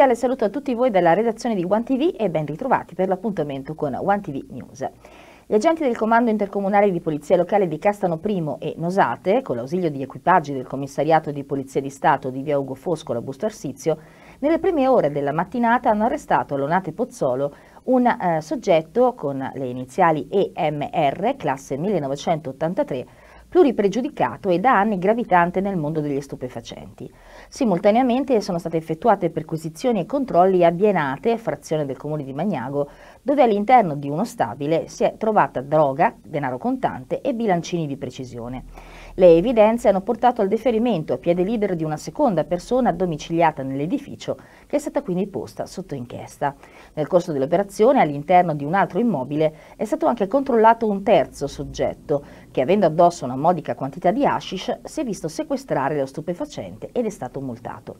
cordiale saluto a tutti voi dalla redazione di One TV e ben ritrovati per l'appuntamento con One TV News. Gli agenti del Comando Intercomunale di Polizia Locale di Castano Primo e Nosate, con l'ausilio di equipaggi del Commissariato di Polizia di Stato di Via Ugo Foscolo a Busto Arsizio, nelle prime ore della mattinata hanno arrestato Lonate Pozzolo, un eh, soggetto con le iniziali EMR, classe 1983, pluripregiudicato e da anni gravitante nel mondo degli stupefacenti. Simultaneamente sono state effettuate perquisizioni e controlli a Bienate, frazione del comune di Magnago, dove all'interno di uno stabile si è trovata droga, denaro contante e bilancini di precisione. Le evidenze hanno portato al deferimento a piede libero di una seconda persona domiciliata nell'edificio, che è stata quindi posta sotto inchiesta. Nel corso dell'operazione, all'interno di un altro immobile, è stato anche controllato un terzo soggetto, che avendo addosso una modica quantità di hashish, si è visto sequestrare lo stupefacente ed è stato multato.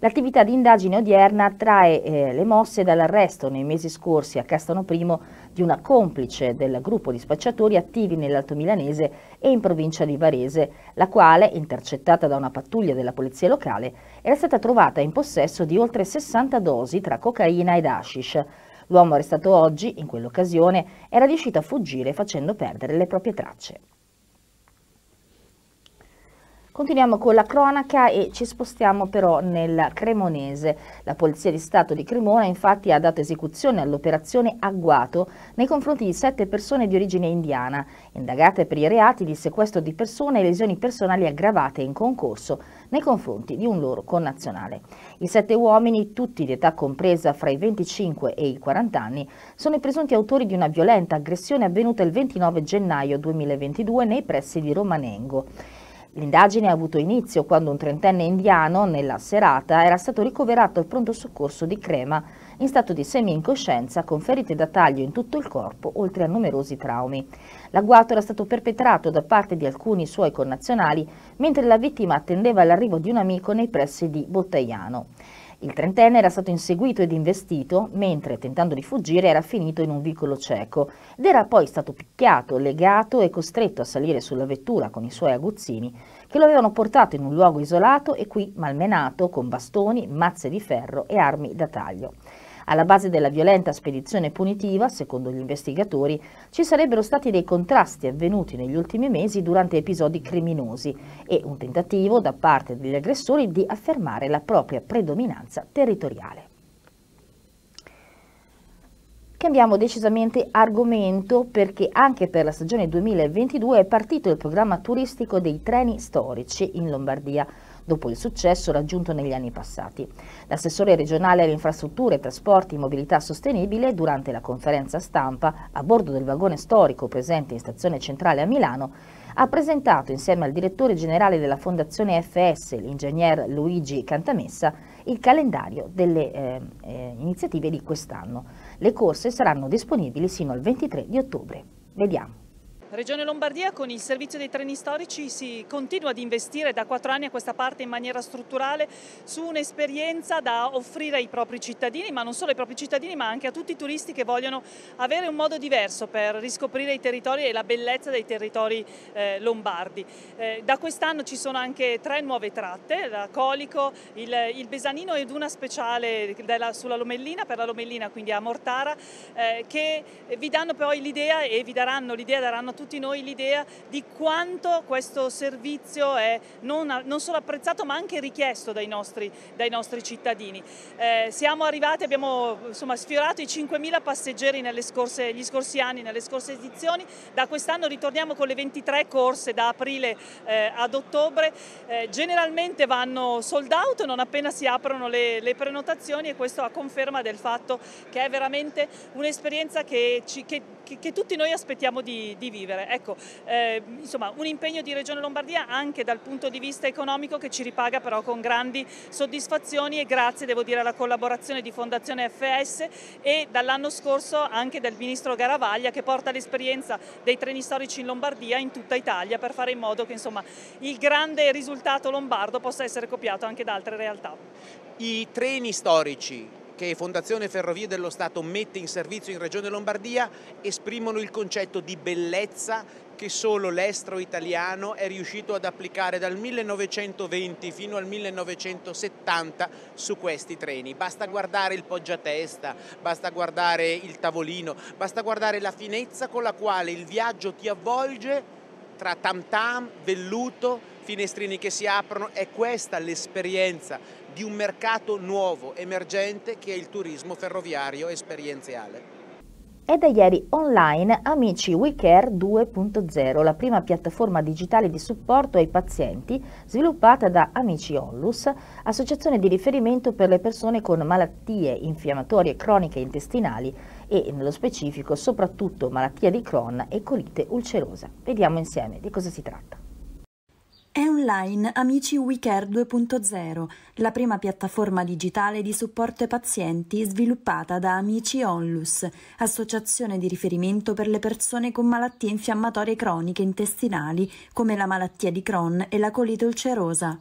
L'attività di indagine odierna trae eh, le mosse dall'arresto nei mesi scorsi a Castano I di una complice del gruppo di spacciatori attivi nell'Alto Milanese e in provincia di Varese, la quale, intercettata da una pattuglia della polizia locale, era stata trovata in possesso di oltre 60 dosi tra cocaina ed hashish. L'uomo arrestato oggi, in quell'occasione, era riuscito a fuggire facendo perdere le proprie tracce. Continuiamo con la cronaca e ci spostiamo però nel Cremonese. La Polizia di Stato di Cremona infatti ha dato esecuzione all'operazione Agguato nei confronti di sette persone di origine indiana, indagate per i reati di sequestro di persone e lesioni personali aggravate in concorso nei confronti di un loro connazionale. I sette uomini, tutti di età compresa fra i 25 e i 40 anni, sono i presunti autori di una violenta aggressione avvenuta il 29 gennaio 2022 nei pressi di Romanengo. L'indagine ha avuto inizio quando un trentenne indiano, nella serata, era stato ricoverato al pronto soccorso di Crema, in stato di semi-incoscienza, con ferite da taglio in tutto il corpo, oltre a numerosi traumi. L'agguato era stato perpetrato da parte di alcuni suoi connazionali, mentre la vittima attendeva l'arrivo di un amico nei pressi di Bottaiano. Il trentenne era stato inseguito ed investito, mentre tentando di fuggire era finito in un vicolo cieco ed era poi stato picchiato, legato e costretto a salire sulla vettura con i suoi aguzzini che lo avevano portato in un luogo isolato e qui malmenato con bastoni, mazze di ferro e armi da taglio. Alla base della violenta spedizione punitiva, secondo gli investigatori, ci sarebbero stati dei contrasti avvenuti negli ultimi mesi durante episodi criminosi e un tentativo da parte degli aggressori di affermare la propria predominanza territoriale. Cambiamo decisamente argomento perché anche per la stagione 2022 è partito il programma turistico dei treni storici in Lombardia dopo il successo raggiunto negli anni passati. L'assessore regionale alle infrastrutture, trasporti e mobilità sostenibile, durante la conferenza stampa a bordo del vagone storico presente in stazione centrale a Milano, ha presentato insieme al direttore generale della Fondazione FS, l'ingegner Luigi Cantamessa, il calendario delle eh, eh, iniziative di quest'anno. Le corse saranno disponibili sino al 23 di ottobre. Vediamo. Regione Lombardia con il servizio dei treni storici si continua ad investire da quattro anni a questa parte in maniera strutturale su un'esperienza da offrire ai propri cittadini, ma non solo ai propri cittadini ma anche a tutti i turisti che vogliono avere un modo diverso per riscoprire i territori e la bellezza dei territori eh, lombardi. Eh, da quest'anno ci sono anche tre nuove tratte, la Colico, il, il Besanino ed una speciale della, sulla Lomellina, per la Lomellina quindi a Mortara, eh, che vi danno poi l'idea e vi daranno l'idea, daranno tutti noi l'idea di quanto questo servizio è non, non, solo apprezzato ma anche richiesto dai nostri, dai nostri cittadini. Eh, siamo arrivati, abbiamo insomma, sfiorato i 5.000 passeggeri scorse, negli scorsi anni, nelle scorse edizioni, da quest'anno ritorniamo con le 23 corse da aprile eh, ad ottobre, eh, generalmente vanno sold out non appena si aprono le, le, prenotazioni e questo a conferma del fatto che è veramente un'esperienza che, che, che, che tutti noi aspettiamo di, di vivere vivere. Ecco, eh, insomma, un impegno di Regione Lombardia anche dal punto di vista economico che ci ripaga però con grandi soddisfazioni e grazie, devo dire, alla collaborazione di Fondazione FS e dall'anno scorso anche del Ministro Garavaglia che porta l'esperienza dei treni storici in Lombardia in tutta Italia per fare in modo che insomma, il grande risultato lombardo possa essere copiato anche da altre realtà. I treni storici che Fondazione Ferrovie dello Stato mette in servizio in Regione Lombardia esprimono il concetto di bellezza che solo l'estro italiano è riuscito ad applicare dal 1920 fino al 1970 su questi treni. Basta guardare il poggiatesta, basta guardare il tavolino, basta guardare la finezza con la quale il viaggio ti avvolge tra tam tam, velluto, finestrini che si aprono, è questa l'esperienza di un mercato nuovo, emergente, che è il turismo ferroviario esperienziale. È da ieri online Amici WeCare 2.0, la prima piattaforma digitale di supporto ai pazienti sviluppata da Amici Onlus, associazione di riferimento per le persone con malattie infiammatorie croniche intestinali e nello specifico soprattutto malattia di Crohn e colite ulcerosa. Vediamo insieme di cosa si tratta. È online Amici WeCare 2.0, la prima piattaforma digitale di supporto ai pazienti sviluppata da Amici Onlus, associazione di riferimento per le persone con malattie infiammatorie croniche intestinali come la malattia di Crohn e la colite ulcerosa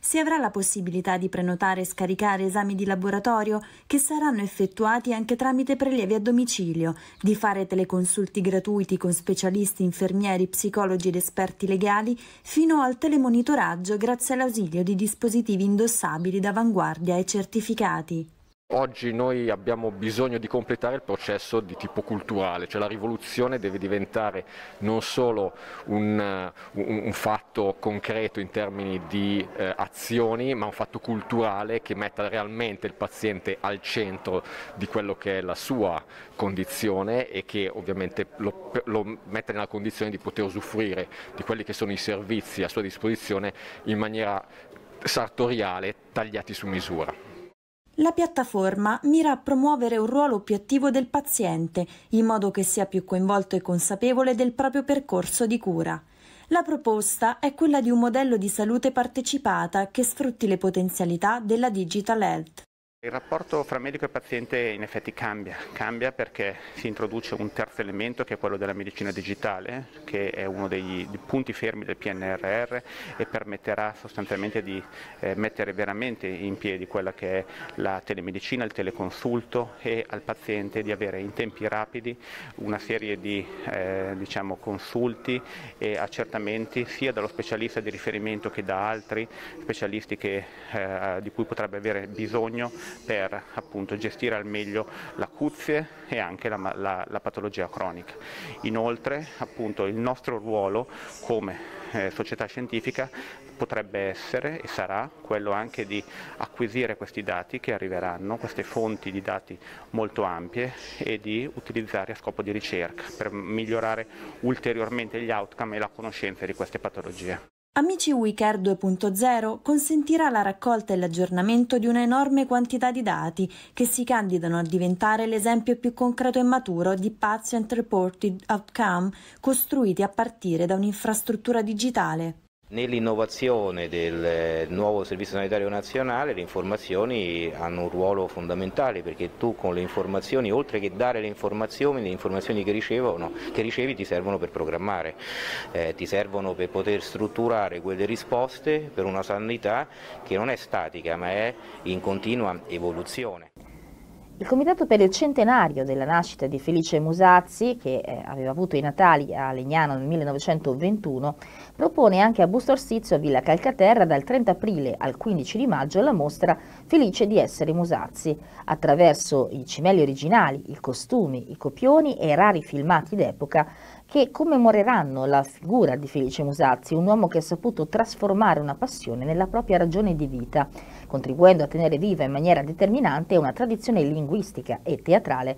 si avrà la possibilità di prenotare e scaricare esami di laboratorio che saranno effettuati anche tramite prelievi a domicilio, di fare teleconsulti gratuiti con specialisti, infermieri, psicologi ed esperti legali, fino al telemonitoraggio grazie all'ausilio di dispositivi indossabili d'avanguardia e certificati. Oggi noi abbiamo bisogno di completare il processo di tipo culturale, cioè la rivoluzione deve diventare non solo un, eh, un, un fatto concreto in termini di eh, azioni, ma un fatto culturale che metta realmente il paziente al centro di quello che è la sua condizione e che ovviamente lo, lo metta nella condizione di poter usufruire di quelli che sono i servizi a sua disposizione in maniera sartoriale, tagliati su misura. La piattaforma mira a promuovere un ruolo più attivo del paziente, in modo che sia più coinvolto e consapevole del proprio percorso di cura. La proposta è quella di un modello di salute partecipata che sfrutti le potenzialità della digital health. Il rapporto fra medico e paziente in effetti cambia, cambia perché si introduce un terzo elemento che è quello della medicina digitale, che è uno dei, punti fermi del PNRR e permetterà sostanzialmente di eh, mettere veramente in piedi quella che è la telemedicina, il teleconsulto e al paziente di avere in tempi rapidi una serie di eh, diciamo, consulti e accertamenti sia dallo specialista di riferimento che da altri specialisti che, eh, di cui potrebbe avere bisogno per appunto, gestire al meglio l'acuzie e anche la, la, la patologia cronica. Inoltre appunto, il nostro ruolo come eh, società scientifica potrebbe essere e sarà quello anche di acquisire questi dati che arriveranno, queste fonti di dati molto ampie e di utilizzare a scopo di ricerca per migliorare ulteriormente gli outcome e la conoscenza di queste patologie. Amici WeCare 2.0 consentirà la raccolta e l'aggiornamento di un'enorme quantità di dati che si candidano a diventare l'esempio più concreto e maturo di patient reported outcome costruiti a partire da un'infrastruttura digitale. Nell'innovazione del eh, nuovo Servizio Sanitario Nazionale le informazioni hanno un ruolo fondamentale perché tu con le informazioni, oltre che dare le informazioni, le informazioni che, ricevono, che ricevi ti servono per programmare, eh, ti servono per poter strutturare quelle risposte per una sanità che non è statica ma è in continua evoluzione. Il comitato per il centenario della nascita di Felice Musazzi, che eh, aveva avuto i Natali a Legnano nel 1921, propone anche a Busto Arsizio a Villa Calcaterra dal 30 aprile al 15 di maggio la mostra Felice di essere Musazzi, attraverso i cimeli originali, i costumi, i copioni e rari filmati d'epoca, che commemoreranno la figura di Felice Musazzi, un uomo che ha saputo trasformare una passione nella propria ragione di vita, contribuendo a tenere viva in maniera determinante una tradizione linguistica e teatrale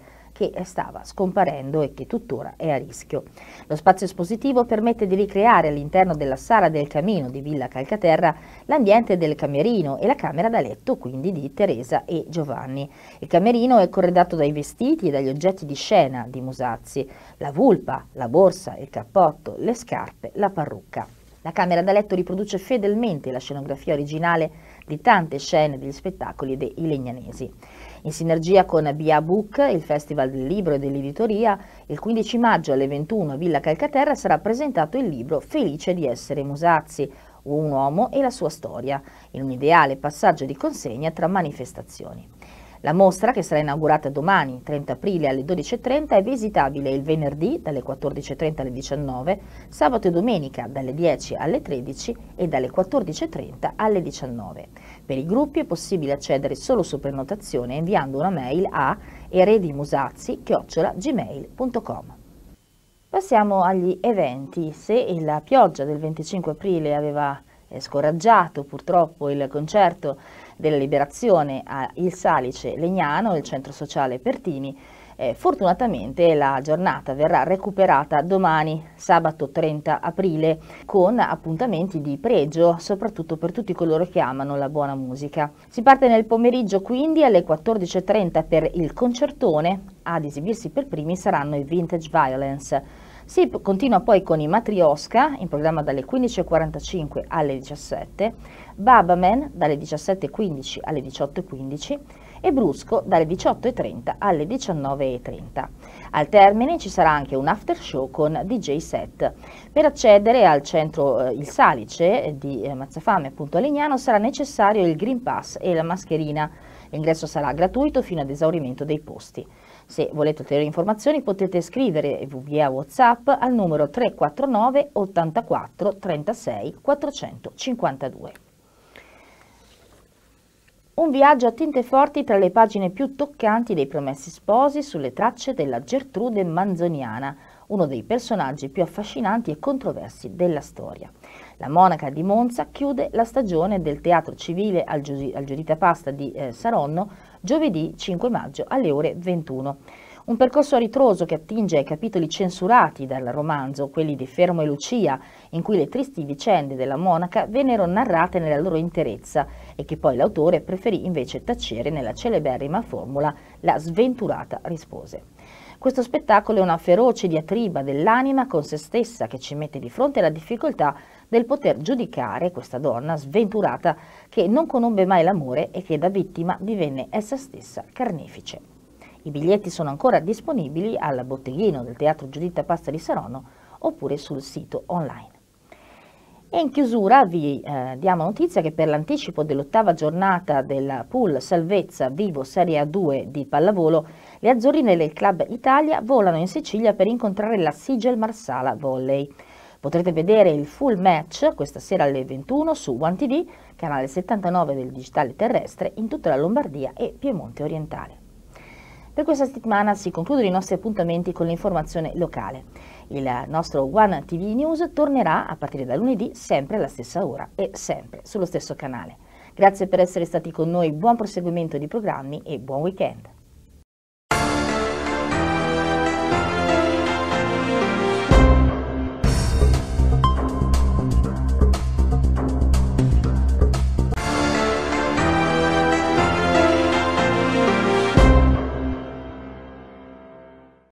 che stava scomparendo e che tuttora è a rischio. Lo spazio espositivo permette di ricreare all'interno della sala del camino di Villa Calcaterra l'ambiente del camerino e la camera da letto quindi di Teresa e Giovanni. Il camerino è corredato dai vestiti e dagli oggetti di scena di Musazzi, la vulpa, la borsa, il cappotto, le scarpe, la parrucca. La camera da letto riproduce fedelmente la scenografia originale di tante scene degli spettacoli dei legnanesi. In sinergia con Bia Book, il Festival del Libro e dell'Editoria, il 15 maggio alle 21 a Villa Calcaterra sarà presentato il libro Felice di essere Musazzi, un uomo e la sua storia, in un ideale passaggio di consegna tra manifestazioni. La mostra, che sarà inaugurata domani, 30 aprile alle 12.30, è visitabile il venerdì dalle 14.30 alle 19, sabato e domenica dalle 10 alle 13 e dalle 14.30 alle 19. Per i gruppi è possibile accedere solo su prenotazione inviando una mail a eredimusazzi.gmail.com. Passiamo agli eventi. Se la pioggia del 25 aprile aveva eh, scoraggiato purtroppo il concerto della Liberazione a Il Salice Legnano, il centro sociale Pertini, eh, fortunatamente la giornata verrà recuperata domani, sabato 30 aprile, con appuntamenti di pregio, soprattutto per tutti coloro che amano la buona musica. Si parte nel pomeriggio quindi alle 14.30 per il concertone, ad esibirsi per primi saranno i Vintage Violence. Si continua poi con i Matrioska, in programma dalle 15.45 alle 17, Babaman dalle 17.15 alle 18.15 e Brusco dalle 18.30 alle 19.30. Al termine ci sarà anche un after show con DJ set. Per accedere al centro eh, Il Salice di eh, Mazzafame, appunto a Legnano, sarà necessario il Green Pass e la mascherina. L'ingresso sarà gratuito fino ad esaurimento dei posti. Se volete ulteriori informazioni potete scrivere via WhatsApp al numero 349 84 36 452. Un viaggio a tinte forti tra le pagine più toccanti dei Promessi Sposi sulle tracce della Gertrude Manzoniana, uno dei personaggi più affascinanti e controversi della storia. La monaca di Monza chiude la stagione del teatro civile al, Gius- al Giudita Pasta di eh, Saronno giovedì 5 maggio alle ore 21. Un percorso a ritroso che attinge ai capitoli censurati dal romanzo, quelli di Fermo e Lucia, in cui le tristi vicende della monaca vennero narrate nella loro interezza e che poi l'autore preferì invece tacere nella celeberrima formula La sventurata rispose. Questo spettacolo è una feroce diatriba dell'anima con se stessa che ci mette di fronte alla difficoltà del poter giudicare questa donna sventurata che non conobbe mai l'amore e che da vittima divenne essa stessa carnefice. I biglietti sono ancora disponibili al botteghino del Teatro Giuditta Pasta di Saronno oppure sul sito online. E in chiusura vi eh, diamo notizia che per l'anticipo dell'ottava giornata del pool Salvezza Vivo Serie A2 di pallavolo, le azzurrine del Club Italia volano in Sicilia per incontrare la Sigel Marsala Volley. Potrete vedere il full match questa sera alle 21 su One TV, canale 79 del digitale terrestre, in tutta la Lombardia e Piemonte orientale. Per questa settimana si concludono i nostri appuntamenti con l'informazione locale. Il nostro One TV News tornerà a partire da lunedì sempre alla stessa ora e sempre sullo stesso canale. Grazie per essere stati con noi, buon proseguimento di programmi e buon weekend.